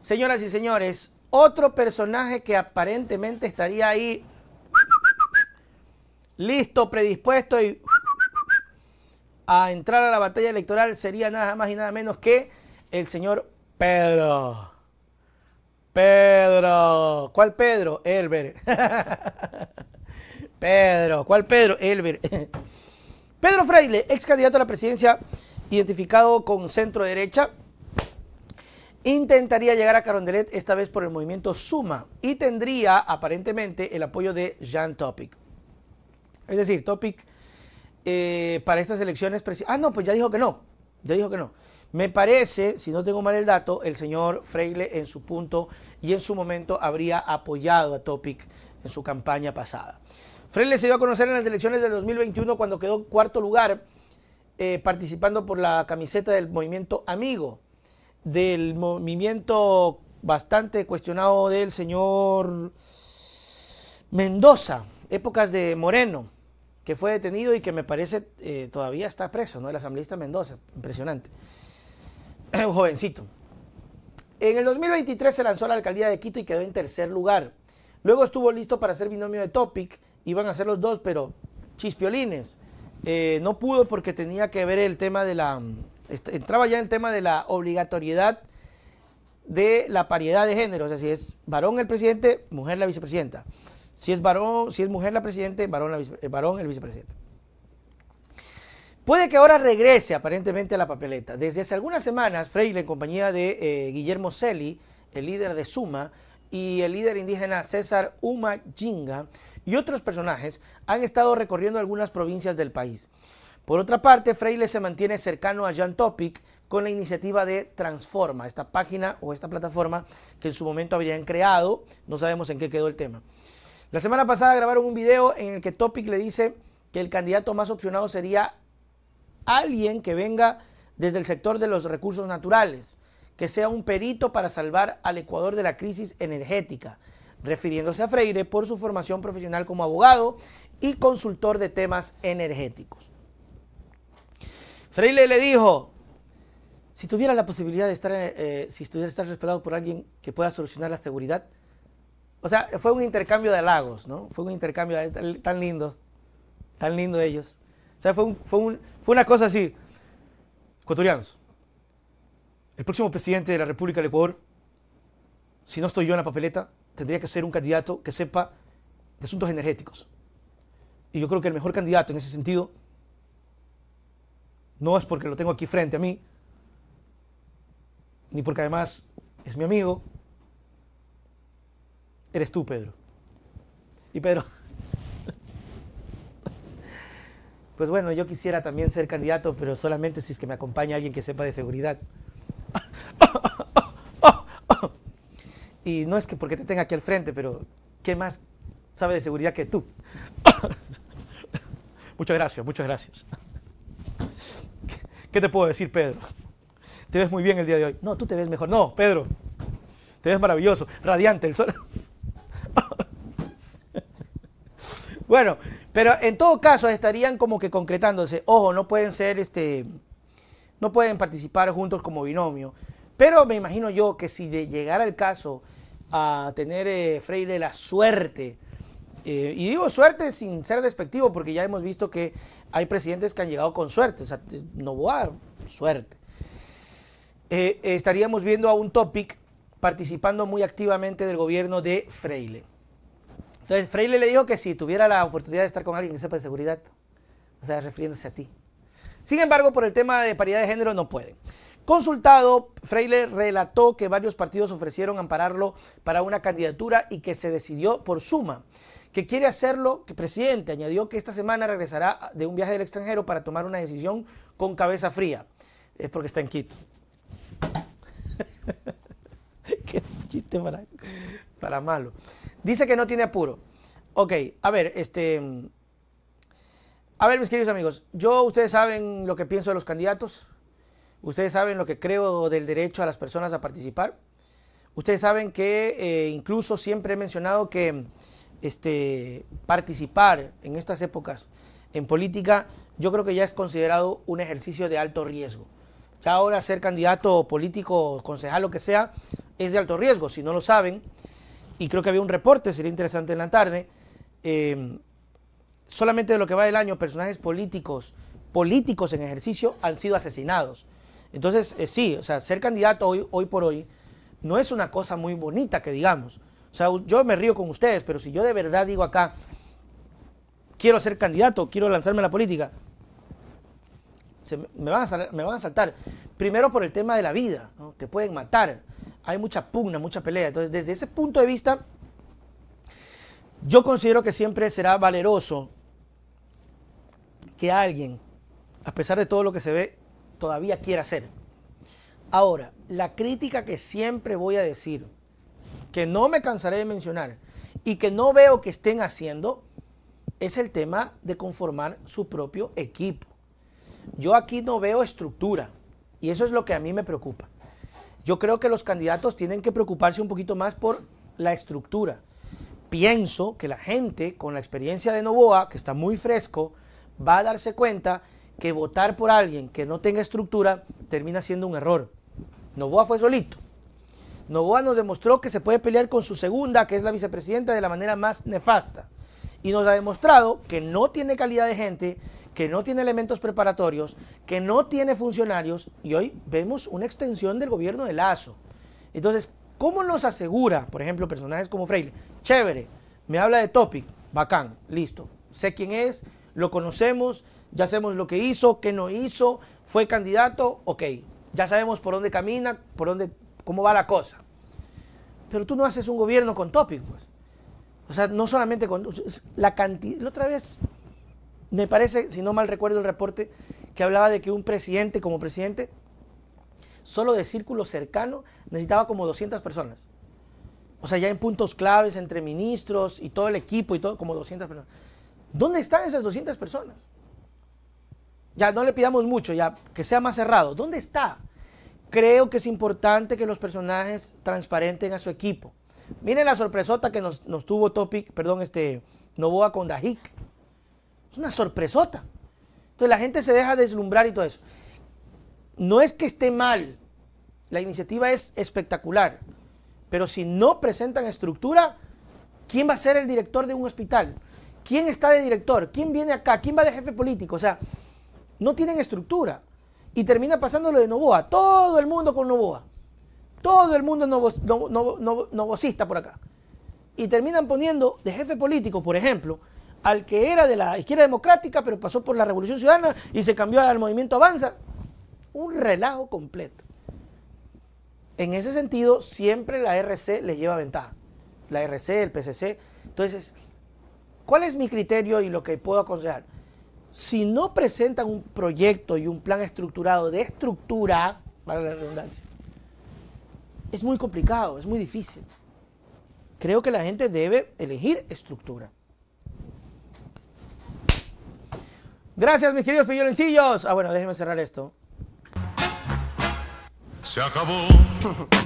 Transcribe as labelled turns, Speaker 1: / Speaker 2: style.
Speaker 1: Señoras y señores, otro personaje que aparentemente estaría ahí listo, predispuesto y a entrar a la batalla electoral sería nada más y nada menos que el señor Pedro. Pedro. ¿Cuál Pedro? Elber. Pedro. ¿Cuál Pedro? Elber. Pedro Fraile, ex candidato a la presidencia, identificado con centro derecha, Intentaría llegar a Carondelet esta vez por el movimiento Suma y tendría aparentemente el apoyo de Jean Topic. Es decir, Topic eh, para estas elecciones Ah, no, pues ya dijo que no. Ya dijo que no. Me parece, si no tengo mal el dato, el señor Freile en su punto y en su momento habría apoyado a Topic en su campaña pasada. Freile se dio a conocer en las elecciones del 2021 cuando quedó cuarto lugar eh, participando por la camiseta del movimiento Amigo del movimiento bastante cuestionado del señor Mendoza, épocas de Moreno, que fue detenido y que me parece eh, todavía está preso, ¿no? El asambleísta Mendoza, impresionante. Un jovencito. En el 2023 se lanzó a la alcaldía de Quito y quedó en tercer lugar. Luego estuvo listo para ser binomio de Topic, iban a ser los dos, pero chispiolines. Eh, no pudo porque tenía que ver el tema de la entraba ya en el tema de la obligatoriedad de la paridad de género, o sea, si es varón el presidente, mujer la vicepresidenta. Si es varón, si es mujer la presidente, varón, eh, el vicepresidente. Puede que ahora regrese aparentemente a la papeleta. Desde hace algunas semanas, Freire, en compañía de eh, Guillermo Selly, el líder de Suma, y el líder indígena César Uma Jinga, y otros personajes, han estado recorriendo algunas provincias del país. Por otra parte, Freire se mantiene cercano a Jan Topic con la iniciativa de Transforma, esta página o esta plataforma que en su momento habrían creado, no sabemos en qué quedó el tema. La semana pasada grabaron un video en el que Topic le dice que el candidato más opcionado sería alguien que venga desde el sector de los recursos naturales, que sea un perito para salvar al Ecuador de la crisis energética, refiriéndose a Freire por su formación profesional como abogado y consultor de temas energéticos. Freile le dijo, si tuviera la posibilidad de estar, eh, si estuviera estar respaldado por alguien que pueda solucionar la seguridad, o sea, fue un intercambio de halagos, ¿no? Fue un intercambio tan lindo, tan lindo ellos. O sea, fue, fue una cosa así. Ecuatorianos, el próximo presidente de la República del Ecuador, si no estoy yo en la papeleta, tendría que ser un candidato que sepa de asuntos energéticos. Y yo creo que el mejor candidato en ese sentido no es porque lo tengo aquí frente a mí, ni porque además es mi amigo. Eres tú, Pedro. Y Pedro, pues bueno, yo quisiera también ser candidato, pero solamente si es que me acompaña alguien que sepa de seguridad. Y no es que porque te tenga aquí al frente, pero ¿qué más sabe de seguridad que tú? muchas gracias, muchas gracias. ¿Qué te puedo decir, Pedro? Te ves muy bien el día de hoy. No, tú te ves mejor. No, Pedro, te ves maravilloso, radiante el sol. bueno, pero en todo caso estarían como que concretándose. Ojo, no pueden ser este no pueden participar juntos como binomio. Pero me imagino yo que si de llegar al caso a tener eh, Freire la suerte eh, y digo suerte sin ser despectivo, porque ya hemos visto que hay presidentes que han llegado con suerte. O sea, eh, Novoa, suerte. Eh, estaríamos viendo a un topic participando muy activamente del gobierno de Freile. Entonces, Freile le dijo que si tuviera la oportunidad de estar con alguien que sepa de seguridad, o sea, refiriéndose a ti. Sin embargo, por el tema de paridad de género no puede. Consultado, freile relató que varios partidos ofrecieron ampararlo para una candidatura y que se decidió por suma que quiere hacerlo, que presidente añadió que esta semana regresará de un viaje del extranjero para tomar una decisión con cabeza fría. Es porque está en Quito. Qué chiste para, para malo. Dice que no tiene apuro. Ok, a ver, este... A ver, mis queridos amigos, yo, ustedes saben lo que pienso de los candidatos, ustedes saben lo que creo del derecho a las personas a participar, ustedes saben que eh, incluso siempre he mencionado que este, participar en estas épocas en política, yo creo que ya es considerado un ejercicio de alto riesgo. Ya ahora ser candidato político, concejal, lo que sea, es de alto riesgo. Si no lo saben, y creo que había un reporte, sería interesante en la tarde, eh, solamente de lo que va del año, personajes políticos, políticos en ejercicio, han sido asesinados. Entonces, eh, sí, o sea, ser candidato hoy, hoy por hoy no es una cosa muy bonita que digamos. O sea, yo me río con ustedes, pero si yo de verdad digo acá, quiero ser candidato, quiero lanzarme a la política, me, van a, me saltar. Primero por el tema de la vida, que te pueden matar. Hay mucha pugna, mucha pelea. Entonces, desde ese punto de vista, yo considero que siempre será valeroso que alguien, a pesar de todo lo que se ve, todavía quiera hacer. Ahora, la crítica que siempre voy a decir, que no me cansaré de mencionar y que no veo que estén haciendo es el tema de conformar su propio equipo. Yo aquí no veo estructura y eso es lo que a mí me preocupa. Yo creo que los candidatos tienen que preocuparse un poquito más por la estructura. Pienso que la gente con la experiencia de Novoa, que está muy fresco, va a darse cuenta que votar por alguien que no tenga estructura termina siendo un error. Novoa fue solito, Novoa nos demostró que se puede pelear con su segunda, que es la vicepresidenta, de la manera más nefasta. Y nos ha demostrado que no tiene calidad de gente, que no tiene elementos preparatorios, que no tiene funcionarios, y hoy vemos una extensión del gobierno de Lazo. Entonces, ¿cómo nos asegura, por ejemplo, personajes como Freire? Chévere, me habla de Topic, bacán, listo, sé quién es, lo conocemos, ya sabemos lo que hizo, qué no hizo, fue candidato, ok, ya sabemos por dónde camina, por dónde cómo va la cosa. Pero tú no haces un gobierno con tópicos. Pues. O sea, no solamente con... La cantidad... La otra vez, me parece, si no mal recuerdo el reporte, que hablaba de que un presidente como presidente, solo de círculo cercano, necesitaba como 200 personas. O sea, ya en puntos claves entre ministros y todo el equipo y todo, como 200 personas. ¿Dónde están esas 200 personas? Ya no le pidamos mucho, ya que sea más cerrado. ¿Dónde está? creo que es importante que los personajes transparenten a su equipo. Miren la sorpresota que nos, tuvo Topic, perdón, este Novoa con Dajik. Es una sorpresota. Entonces la gente se deja deslumbrar y todo eso. No es que esté mal, la iniciativa es espectacular, pero si no presentan estructura, ¿quién va a ser el director de un hospital? ¿Quién está de director? ¿Quién viene acá? ¿Quién va de jefe político? O sea, no tienen estructura y termina pasando lo de Novoa. Todo el mundo con Novoa. Todo el mundo novocista por acá. Y terminan poniendo de jefe político, por ejemplo, al que era de la izquierda democrática, pero pasó por la Revolución Ciudadana y se cambió al movimiento Avanza. Un relajo completo. En ese sentido, siempre la RC le lleva ventaja. La RC, el PCC. Entonces, ¿cuál es mi criterio y lo que puedo aconsejar? si no presentan un proyecto y un plan estructurado de estructura, para la redundancia, es muy complicado, es muy difícil. Creo que la gente debe elegir estructura. Gracias, mis queridos pillolencillos. Ah, bueno, déjenme cerrar esto. Se acabó.